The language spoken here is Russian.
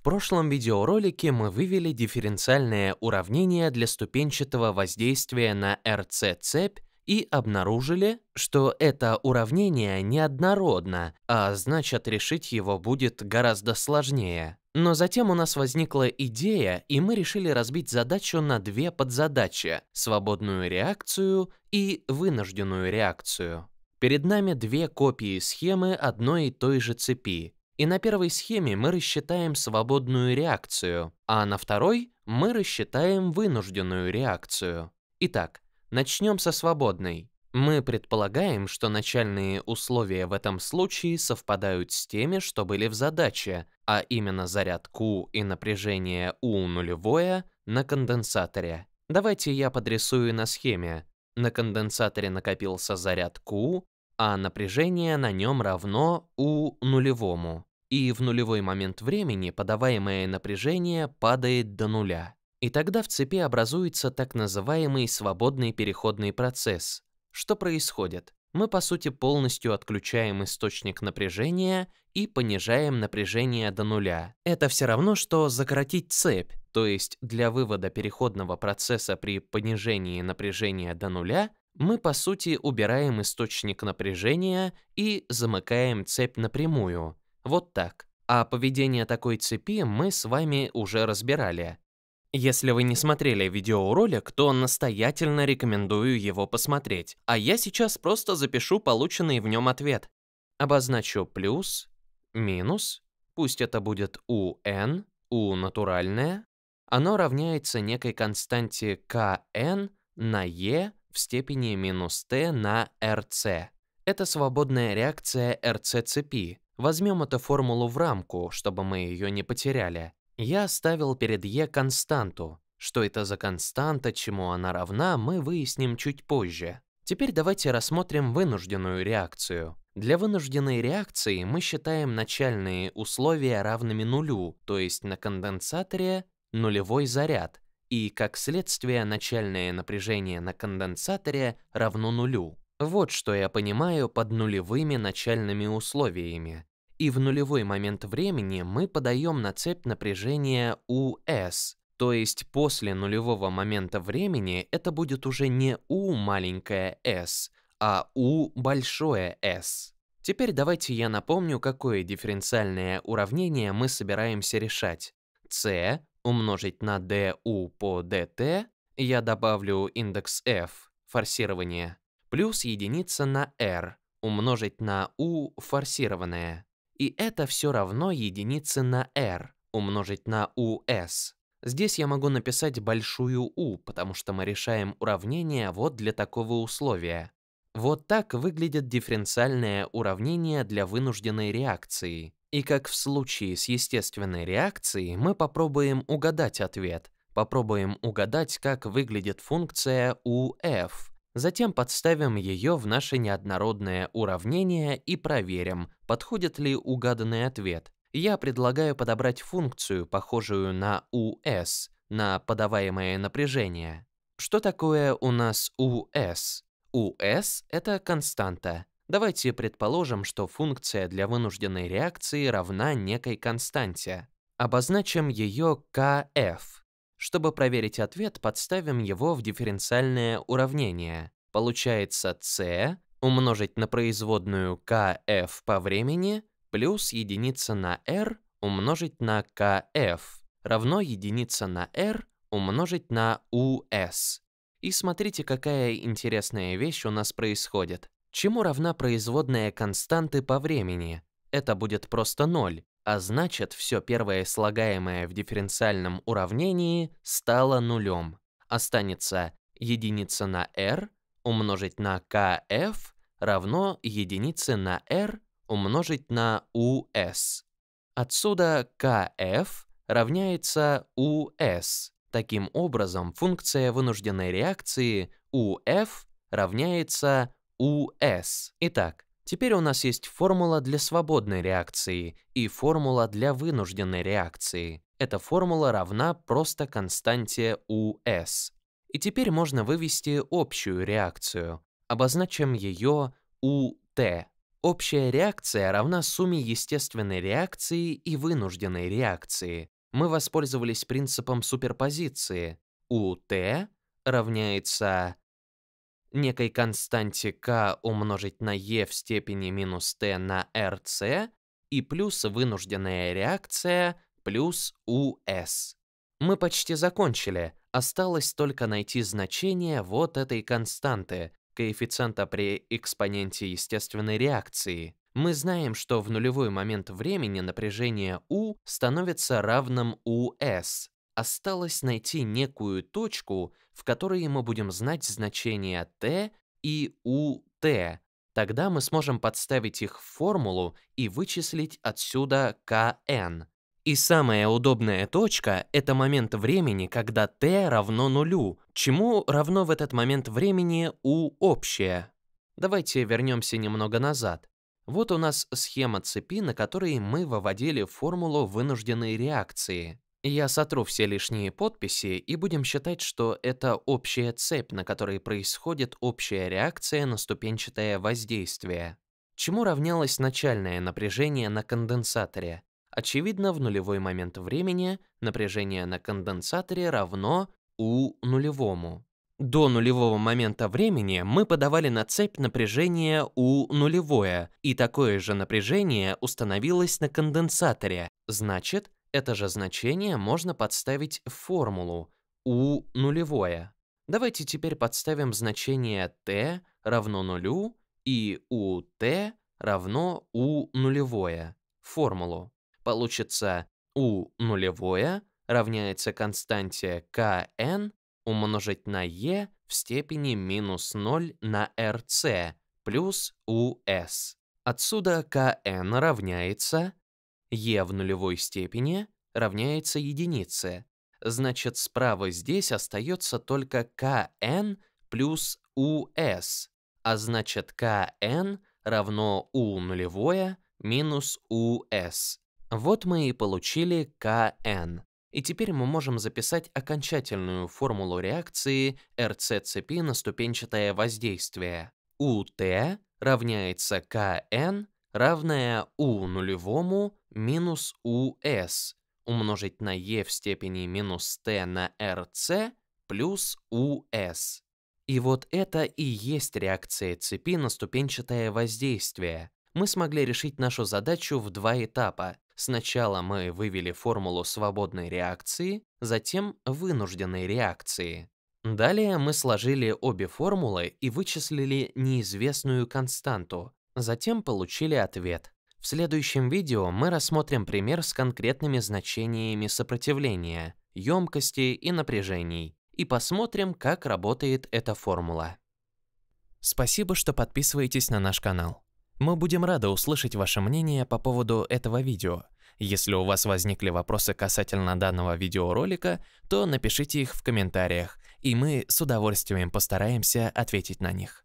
В прошлом видеоролике мы вывели дифференциальное уравнение для ступенчатого воздействия на РЦ-цепь и обнаружили, что это уравнение неоднородно, а значит решить его будет гораздо сложнее. Но затем у нас возникла идея, и мы решили разбить задачу на две подзадачи – свободную реакцию и вынужденную реакцию. Перед нами две копии схемы одной и той же цепи, и на первой схеме мы рассчитаем свободную реакцию, а на второй мы рассчитаем вынужденную реакцию. Итак, начнем со свободной. Мы предполагаем, что начальные условия в этом случае совпадают с теми, что были в задаче, а именно заряд Q и напряжение U нулевое на конденсаторе. Давайте я подрисую на схеме. На конденсаторе накопился заряд Q, а напряжение на нем равно U нулевому и в нулевой момент времени подаваемое напряжение падает до нуля. И тогда в цепи образуется так называемый свободный переходный процесс. Что происходит? Мы по сути полностью отключаем источник напряжения и понижаем напряжение до нуля. Это все равно, что закоротить цепь, то есть для вывода переходного процесса при понижении напряжения до нуля мы по сути убираем источник напряжения и замыкаем цепь напрямую, вот так. А поведение такой цепи мы с вами уже разбирали. Если вы не смотрели видеоролик, то настоятельно рекомендую его посмотреть. А я сейчас просто запишу полученный в нем ответ. Обозначу плюс, минус, пусть это будет u_n, u натуральное. Оно равняется некой константе kn на e в степени минус t на rc. Это свободная реакция rc цепи, Возьмем эту формулу в рамку, чтобы мы ее не потеряли. Я оставил перед е константу. Что это за константа, чему она равна, мы выясним чуть позже. Теперь давайте рассмотрим вынужденную реакцию. Для вынужденной реакции мы считаем начальные условия равными нулю, то есть на конденсаторе нулевой заряд, и как следствие начальное напряжение на конденсаторе равно нулю. Вот что я понимаю под нулевыми начальными условиями и в нулевой момент времени мы подаем на цепь напряжение US, то есть после нулевого момента времени это будет уже не U маленькое s, а U большое s. Теперь давайте я напомню, какое дифференциальное уравнение мы собираемся решать. c умножить на du по dt, я добавлю индекс f, форсирование, плюс единица на r, умножить на u форсированное. И это все равно единице на r умножить на us. Здесь я могу написать большую U, потому что мы решаем уравнение вот для такого условия. Вот так выглядит дифференциальное уравнение для вынужденной реакции. И как в случае с естественной реакцией, мы попробуем угадать ответ. Попробуем угадать, как выглядит функция UF. Затем подставим ее в наше неоднородное уравнение и проверим, подходит ли угаданный ответ. Я предлагаю подобрать функцию, похожую на US, на подаваемое напряжение. Что такое у нас US? US – это константа. Давайте предположим, что функция для вынужденной реакции равна некой константе. Обозначим ее KF – чтобы проверить ответ, подставим его в дифференциальное уравнение. Получается c умножить на производную kf по времени плюс единица на r умножить на kf равно единица на r умножить на us. И смотрите, какая интересная вещь у нас происходит. Чему равна производная константы по времени? Это будет просто ноль а значит, все первое слагаемое в дифференциальном уравнении стало нулем. Останется единица на r умножить на kf равно единице на r умножить на us. Отсюда kf равняется us. Таким образом, функция вынужденной реакции uf равняется us. Итак, Теперь у нас есть формула для свободной реакции и формула для вынужденной реакции. Эта формула равна просто константе US. И теперь можно вывести общую реакцию. Обозначим ее UT. Общая реакция равна сумме естественной реакции и вынужденной реакции. Мы воспользовались принципом суперпозиции. УТ равняется некой константе k умножить на e в степени минус t на rc и плюс вынужденная реакция плюс us. Мы почти закончили, осталось только найти значение вот этой константы, коэффициента при экспоненте естественной реакции. Мы знаем, что в нулевой момент времени напряжение U становится равным US, Осталось найти некую точку, в которой мы будем знать значения t и ut. Тогда мы сможем подставить их в формулу и вычислить отсюда kn. И самая удобная точка – это момент времени, когда t равно нулю, чему равно в этот момент времени u общее. Давайте вернемся немного назад. Вот у нас схема цепи, на которой мы выводили формулу вынужденной реакции. Я сотру все лишние подписи и будем считать, что это общая цепь, на которой происходит общая реакция на ступенчатое воздействие, чему равнялось начальное напряжение на конденсаторе. Очевидно, в нулевой момент времени напряжение на конденсаторе равно U нулевому. До нулевого момента времени мы подавали на цепь напряжение U нулевое, и такое же напряжение установилось на конденсаторе. Значит, это же значение можно подставить в формулу u нулевое. Давайте теперь подставим значение t равно нулю и у t равно у нулевое в формулу. Получится у нулевое равняется константе kn умножить на e в степени минус 0 на rc плюс us. Отсюда kn равняется Е в нулевой степени равняется единице. Значит, справа здесь остается только кн плюс ус, а значит кн равно у нулевое минус ус. Вот мы и получили кн. И теперь мы можем записать окончательную формулу реакции РЦЦП цепи на ступенчатое воздействие. УТ равняется КН равное u нулевому минус us умножить на e в степени минус t на rc плюс us. И вот это и есть реакция цепи на ступенчатое воздействие. Мы смогли решить нашу задачу в два этапа. Сначала мы вывели формулу свободной реакции, затем вынужденной реакции. Далее мы сложили обе формулы и вычислили неизвестную константу, Затем получили ответ. В следующем видео мы рассмотрим пример с конкретными значениями сопротивления, емкости и напряжений и посмотрим, как работает эта формула. Спасибо, что подписываетесь на наш канал. Мы будем рады услышать ваше мнение по поводу этого видео. Если у вас возникли вопросы касательно данного видеоролика, то напишите их в комментариях, и мы с удовольствием постараемся ответить на них.